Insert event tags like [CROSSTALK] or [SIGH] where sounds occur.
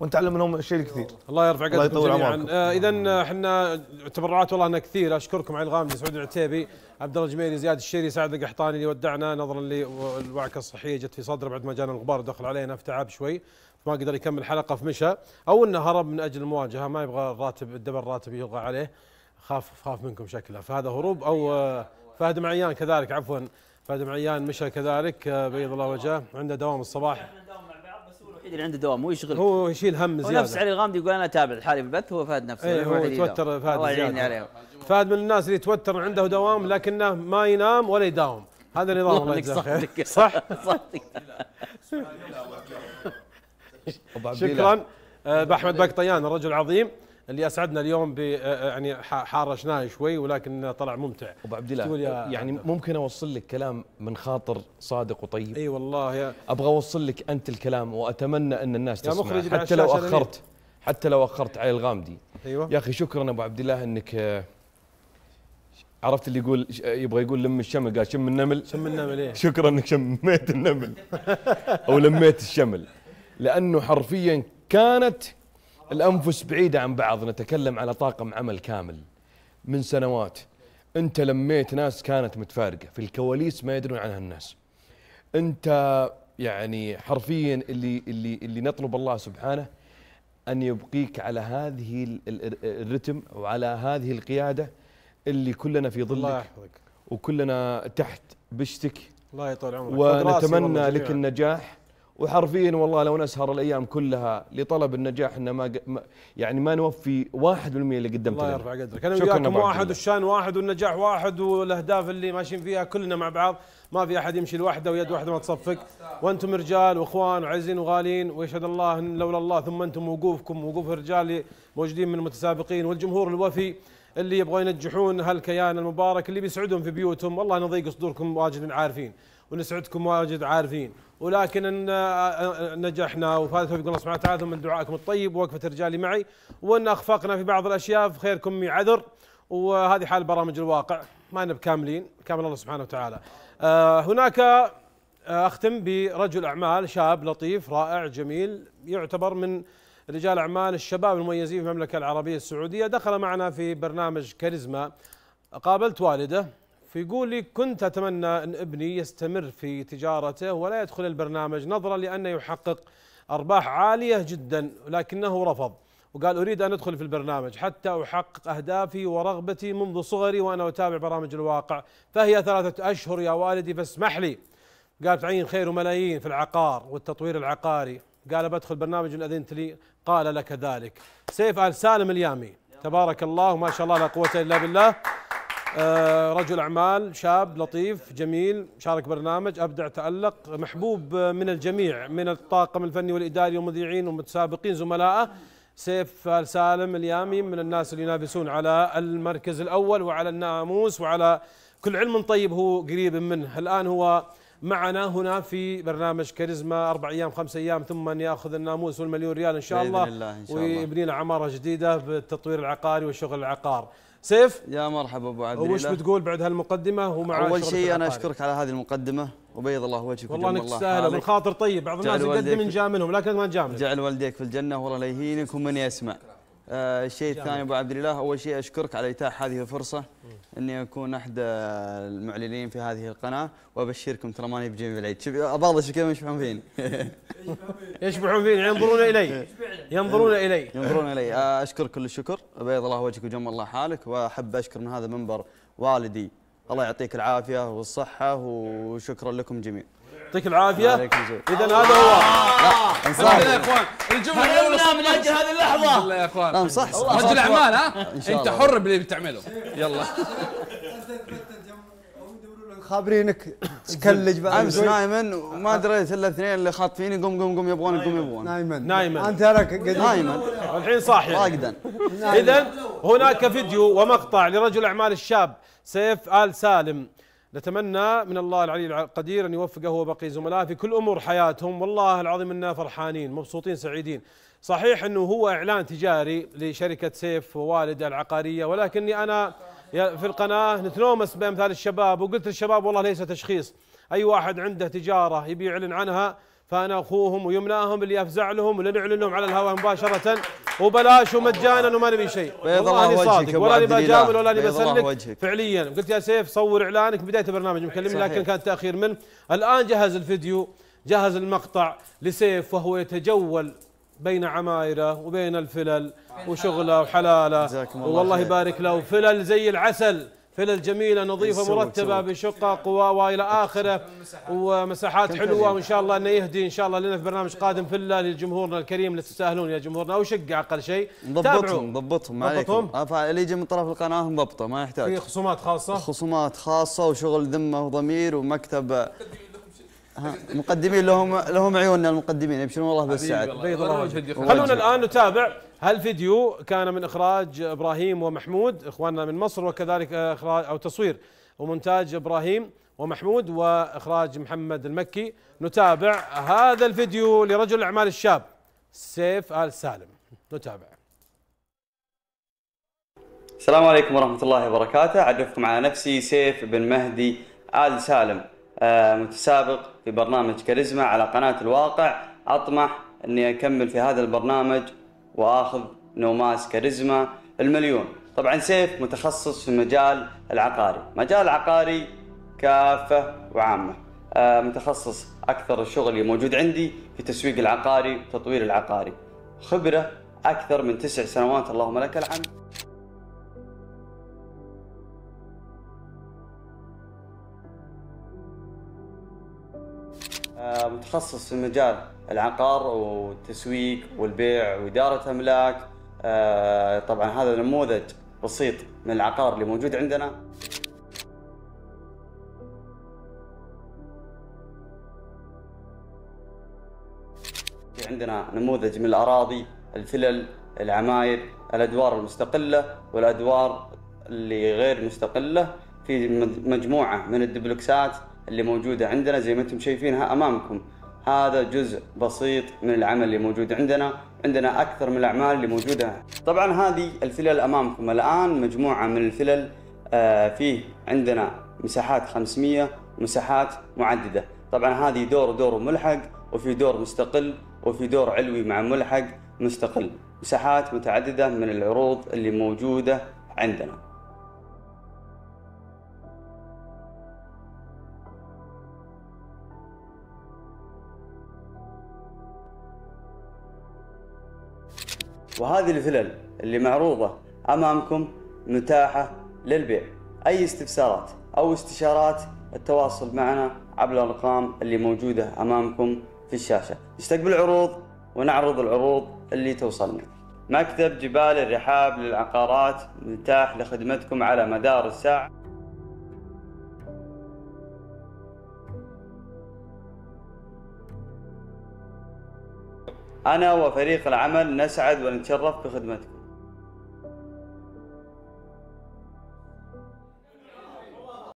ونتعلم منهم شيء كثير الله يرفع قدركم الله يطول عمركم آه، اذا احنا تبرعات والله انها كثيره اشكركم علي الغامدي سعود العتيبي عبد الله الجميلي زياد الشيري سعد القحطاني اللي ودعنا نظرا للوعكه الصحيه جت في صدره بعد ما جانا الغبار دخل علينا في تعب شوي ما قدر يكمل حلقه في مشى او انه هرب من اجل المواجهه ما يبغى الراتب الدبل الراتب يلغى عليه خاف خاف منكم شكله فهذا هروب او آه، فهد معيان كذلك عفوا فهد معيان مشى كذلك آه، بيض الله وجهه عنده دوام الصباح الوحيد اللي عنده دوام هو يشغل هو يشيل هم زياده ونفس علي الغامدي يقول انا اتابع الحالي البث هو فهد نفسه ايه هو يتوتر فهد الله يعيني عليهم فهد من الناس اللي يتوتر عنده دوام لكنه ما ينام ولا يداوم هذا نظام الله يجزاه [LAUGHS] صح صح [LAUGHS] شكرا أه، باحمد بقطيان الرجل العظيم اللي اسعدنا اليوم ب آه، آه، يعني حارشناه شوي ولكن طلع ممتع ابو عبد الله يعني ممكن اوصل لك كلام من خاطر صادق وطيب اي والله يا ابغى اوصل لك انت الكلام واتمنى ان الناس تسمع حتى لو اخرت حتى لو اخرت علي الغامدي ايوه يا اخي شكرا ابو عبد الله انك آه، عرفت اللي يقول يبغى يقول لم الشمل قال شم النمل شم النمل ايه شكرا انك شميت النمل او لميت الشمل لانه حرفيا كانت الأنفس بعيدة عن بعض نتكلم على طاقم عمل كامل من سنوات أنت لميت ناس كانت متفارقة في الكواليس ما يدرون عنها الناس أنت يعني حرفيا اللي اللي اللي نطلب الله سبحانه أن يبقيك على هذه الرتم وعلى هذه القيادة اللي كلنا في ظلك الله يحفظك وكلنا تحت بشتك الله يطول عمرك ونتمنى لك النجاح وحرفيا والله لو نسهر الايام كلها لطلب النجاح ان ما يعني ما نوفي 1% اللي قدمته الله يرفع قدرك انا وياكم واحد والشان واحد والنجاح واحد والاهداف اللي ماشيين فيها كلنا مع بعض ما في احد يمشي لوحده ويد واحده ما تصفق وانتم رجال واخوان وعزين وغالين ويشهد الله ان لولا الله ثم انتم وقوفكم وقوف الرجال موجودين من المتسابقين والجمهور الوفي اللي يبغون ينجحون هالكيان المبارك اللي بيسعدهم في بيوتهم والله نضيق صدوركم واجد عارفين ونسعدكم واجد عارفين ولكن ان نجحنا وفاتت توفيق الله سبحانه وتعالى من دعائكم الطيب ووقفه رجالي معي وان اخفقنا في بعض الاشياء فخيركم عذر وهذه حال برامج الواقع ما انا بكاملين كامل الله سبحانه وتعالى آه، هناك آه، اختم برجل اعمال شاب لطيف رائع جميل يعتبر من رجال أعمال الشباب المميزين في المملكة العربية السعودية دخل معنا في برنامج كاريزما قابلت والده فيقول لي كنت أتمنى أن ابني يستمر في تجارته ولا يدخل البرنامج نظرا لأنه يحقق أرباح عالية جدا لكنه رفض وقال أريد أن أدخل في البرنامج حتى أحقق أهدافي ورغبتي منذ صغري وأنا أتابع برامج الواقع فهي ثلاثة أشهر يا والدي فاسمح لي قال تعين خير وملايين في العقار والتطوير العقاري قال بدخل برنامج اذنت لي قال لك ذلك سيف ال سالم اليامي تبارك الله ما شاء الله لا قوه الا بالله آه، رجل اعمال شاب لطيف جميل شارك برنامج ابدع تالق محبوب من الجميع من الطاقم الفني والاداري والمذيعين والمتسابقين زملائه سيف ال سالم اليامي من الناس اللي ينافسون على المركز الاول وعلى الناموس وعلى كل علم طيب هو قريب منه الان هو معنا هنا في برنامج كاريزما اربع ايام خمس ايام ثم ياخذ الناموس والمليون ريال ان شاء الله, الله, إن شاء الله. ويبني لنا عماره جديده بالتطوير العقاري والشغل العقار. سيف يا مرحبا ابو عبد وش بتقول بعد هالمقدمه ومع اول شيء انا اشكرك على هذه المقدمه وبيض الله وجهك والله انك تستاهل من طيب بعض الناس يقدم نجاملهم لكن ما نجامل جعل والديك في الجنه والله لا يهينك ومن يسمع الشيء آه، الثاني ابو عبد الله اول شيء اشكرك على اتاحه هذه الفرصه اني اكون احد آه، المعلنين في هذه القناه وابشركم ترى ماني بجيم العيد شوف اشوف كيف يشبعون فيني [LAUGHS] يشبعون فيني ينظرون الي ينظرون الي ينظرون الي آه، اشكر كل الشكر بيض الله وجهك وجم الله حالك واحب اشكر من هذا المنبر والدي الله يعطيك العافيه والصحه وشكرا لكم جميعا يعطيك العافيه اذا هذا هو آه. لا انصح يا اخوان الجمله الاولى من اجل هذه اللحظه الله يا اخوان لا صح رجل اعمال ها انت حر باللي بتعمله يلا خابرينك تكلج بعد امس نايما وما دريت الا اثنين اللي خاطفيني قم قم قم يبغون قم يبغون نايما نايما انت لك نايما الحين صاحي راقدا اذا هناك فيديو ومقطع لرجل اعمال الشاب سيف ال سالم نتمنى من الله العلي القدير ان يوفقه وبقي زملائه في كل امور حياتهم والله العظيم اننا فرحانين مبسوطين سعيدين صحيح انه هو اعلان تجاري لشركه سيف ووالد العقاريه ولكني انا في القناه نتلومس بامثال الشباب وقلت للشباب والله ليس تشخيص اي واحد عنده تجاره يبي يعلن عنها فانا اخوهم ويمناهم اللي افزع لهم ونعلن لهم على الهواء مباشره وبلاش ومجانا وما نبي شيء بيض الله وجهك ولا اني بجامل ولا اني بسلك فعليا قلت يا سيف صور اعلانك بدايه البرنامج مكلمني لكن كان تاخير منه الان جهز الفيديو جهز المقطع لسيف وهو يتجول بين عمايره وبين الفلل وشغله وحلاله والله يبارك له فلل زي العسل فلل جميله نظيفه مرتبه بشقق والى اخره ومساحات حلوه وان شاء الله انه يهدي ان شاء الله لنا في برنامج قادم فله لجمهورنا الكريم اللي تستاهلون يا جمهورنا أو شقة اقل شيء نضبطهم ضبطهم عليكم اللي يجي من طرف القناه نضبطه ما يحتاج في خصومات خاصه خصومات خاصه وشغل ذمه وضمير ومكتب مقدمين لهم لهم عيوننا المقدمين يبشرون الله بالسعد بيض الله وجهك خلونا الان نتابع هالفيديو كان من اخراج ابراهيم ومحمود اخواننا من مصر وكذلك اخراج او تصوير ومونتاج ابراهيم ومحمود واخراج محمد المكي نتابع هذا الفيديو لرجل الاعمال الشاب سيف ال سالم نتابع السلام عليكم ورحمه الله وبركاته اعرفكم على نفسي سيف بن مهدي ال سالم آه، متسابق في برنامج كاريزما على قناة الواقع أطمح أني أكمل في هذا البرنامج وآخذ نوماس كاريزما المليون طبعا سيف متخصص في المجال العقاري مجال العقاري كافة وعامة آه، متخصص أكثر الشغل اللي موجود عندي في التسويق العقاري وتطوير العقاري خبرة أكثر من تسع سنوات اللهم لك الحمد متخصص في مجال العقار والتسويق والبيع وإدارة أملاك آه، طبعا هذا نموذج بسيط من العقار اللي موجود عندنا في عندنا نموذج من الأراضي الفلل العماير الأدوار المستقلة والأدوار اللي غير مستقلة في مجموعة من الدبلوكسات اللي موجودة عندنا زي ما انتم شايفينها امامكم هذا جزء بسيط من العمل اللي موجود عندنا عندنا اكثر من الاعمال اللي موجودة طبعا هذه الفلل امامكم الان مجموعة من الفلل آه، فيه عندنا مساحات 500 ومساحات معددة طبعا هذه دور دور ملحق وفي دور مستقل وفي دور علوي مع ملحق مستقل مساحات متعددة من العروض اللي موجودة عندنا وهذه الفلل اللي معروضة أمامكم متاحة للبيع أي استفسارات أو استشارات التواصل معنا عبر الأرقام اللي موجودة أمامكم في الشاشة نستقبل عروض ونعرض العروض اللي توصلنا مكتب جبال الرحاب للعقارات متاح لخدمتكم على مدار الساعه أنا وفريق العمل نسعد ونتشرف بخدمتكم